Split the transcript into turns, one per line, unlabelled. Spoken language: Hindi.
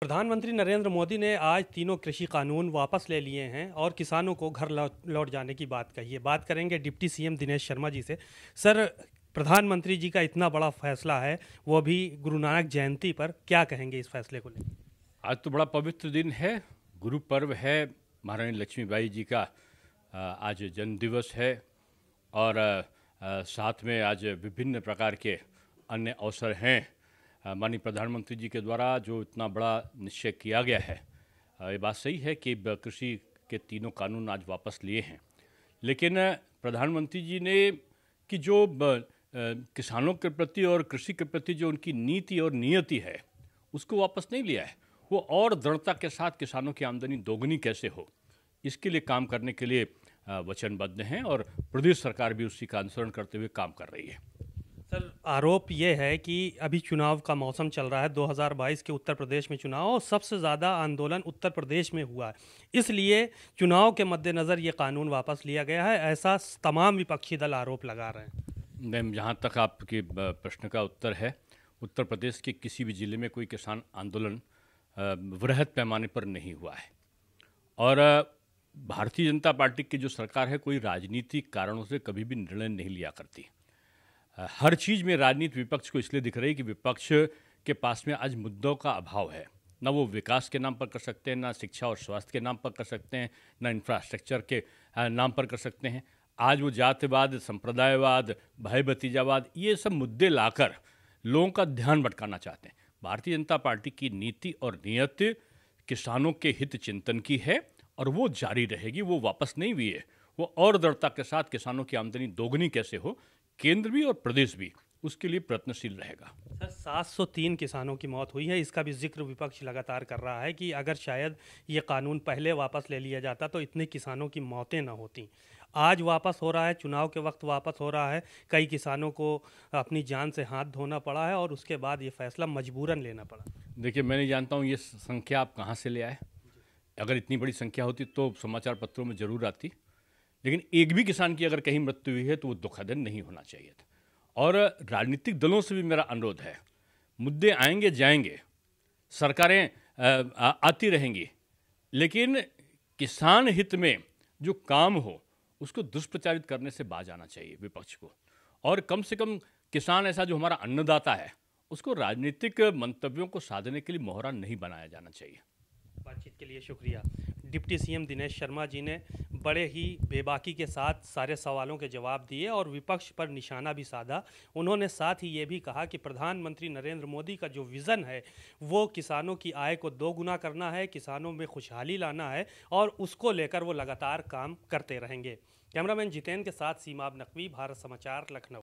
प्रधानमंत्री नरेंद्र मोदी ने आज तीनों कृषि कानून वापस ले लिए हैं और किसानों को घर लौट जाने की बात कही है बात करेंगे डिप्टी सीएम दिनेश शर्मा जी से सर प्रधानमंत्री जी का इतना बड़ा फैसला है वो भी गुरु नानक जयंती पर क्या कहेंगे इस फैसले को लेकर
आज तो बड़ा पवित्र दिन है गुरु पर्व है महारानी लक्ष्मीबाई जी का आज जन्मदिवस है और साथ में आज विभिन्न प्रकार के अन्य अवसर हैं माननीय प्रधानमंत्री जी के द्वारा जो इतना बड़ा निश्चय किया गया है ये बात सही है कि कृषि के तीनों कानून आज वापस लिए हैं लेकिन प्रधानमंत्री जी ने कि जो किसानों के प्रति और कृषि के प्रति जो उनकी नीति और नियति है उसको वापस नहीं लिया है वो और दृढ़ता के साथ किसानों की आमदनी दोगुनी कैसे हो इसके लिए काम करने के लिए
वचनबद्ध हैं और प्रदेश सरकार भी उसी का अनुसरण करते हुए काम कर रही है सर आरोप ये है कि अभी चुनाव का मौसम चल रहा है 2022 के उत्तर प्रदेश में चुनाव और सबसे ज़्यादा आंदोलन उत्तर प्रदेश में हुआ है इसलिए चुनाव के मद्देनज़र ये कानून वापस लिया गया है ऐसा तमाम विपक्षी दल आरोप लगा रहे
हैं मैम जहाँ तक आपके प्रश्न का उत्तर है उत्तर प्रदेश के किसी भी ज़िले में कोई किसान आंदोलन वृहद पैमाने पर नहीं हुआ है और भारतीय जनता पार्टी की जो सरकार है कोई राजनीतिक कारणों से कभी भी निर्णय नहीं लिया करती हर चीज़ में राजनीति विपक्ष को इसलिए दिख रही कि विपक्ष के पास में आज मुद्दों का अभाव है ना वो विकास के नाम पर कर सकते हैं ना शिक्षा और स्वास्थ्य के नाम पर कर सकते हैं ना इंफ्रास्ट्रक्चर के नाम पर कर सकते हैं आज वो जातिवाद संप्रदायवाद भाई भतीजावाद ये सब मुद्दे लाकर लोगों का ध्यान भटकाना चाहते हैं भारतीय जनता पार्टी की नीति और नियत किसानों के हित चिंतन की है और वो जारी रहेगी वो वापस नहीं हुई है वो और दृढ़ता के साथ किसानों की आमदनी दोगुनी कैसे हो केंद्र भी और प्रदेश भी उसके लिए प्रयत्नशील रहेगा
सर 703 किसानों की मौत हुई है इसका भी जिक्र विपक्ष लगातार कर रहा है कि अगर शायद ये कानून पहले वापस ले लिया जाता तो इतने किसानों की मौतें ना होती आज वापस हो रहा है चुनाव के वक्त वापस हो रहा है कई किसानों को अपनी जान से हाथ धोना पड़ा है और उसके बाद ये फैसला मजबूरन लेना पड़ा
देखिए मैं नहीं जानता हूँ ये संख्या आप कहाँ से ले आए अगर इतनी बड़ी संख्या होती तो समाचार पत्रों में ज़रूर आती लेकिन एक भी किसान की अगर कहीं मृत्यु हुई है तो वो दुखद नहीं होना चाहिए था और राजनीतिक दलों से भी मेरा अनुरोध है मुद्दे आएंगे जाएंगे सरकारें आती रहेंगी लेकिन किसान हित में जो काम हो उसको दुष्प्रचारित करने से बाज आना चाहिए विपक्ष को और कम से कम किसान ऐसा जो हमारा अन्नदाता है उसको राजनीतिक मंतव्यों को साधने के लिए मोहरा नहीं बनाया
जाना चाहिए बातचीत के लिए शुक्रिया डिप्टी सीएम दिनेश शर्मा जी ने बड़े ही बेबाकी के साथ सारे सवालों के जवाब दिए और विपक्ष पर निशाना भी साधा उन्होंने साथ ही ये भी कहा कि प्रधानमंत्री नरेंद्र मोदी का जो विज़न है वो किसानों की आय को दोगुना करना है किसानों में खुशहाली लाना है और उसको लेकर वो लगातार काम करते रहेंगे कैमरामैन जितेंद्र के साथ सीमाब नकवी भारत समाचार लखनऊ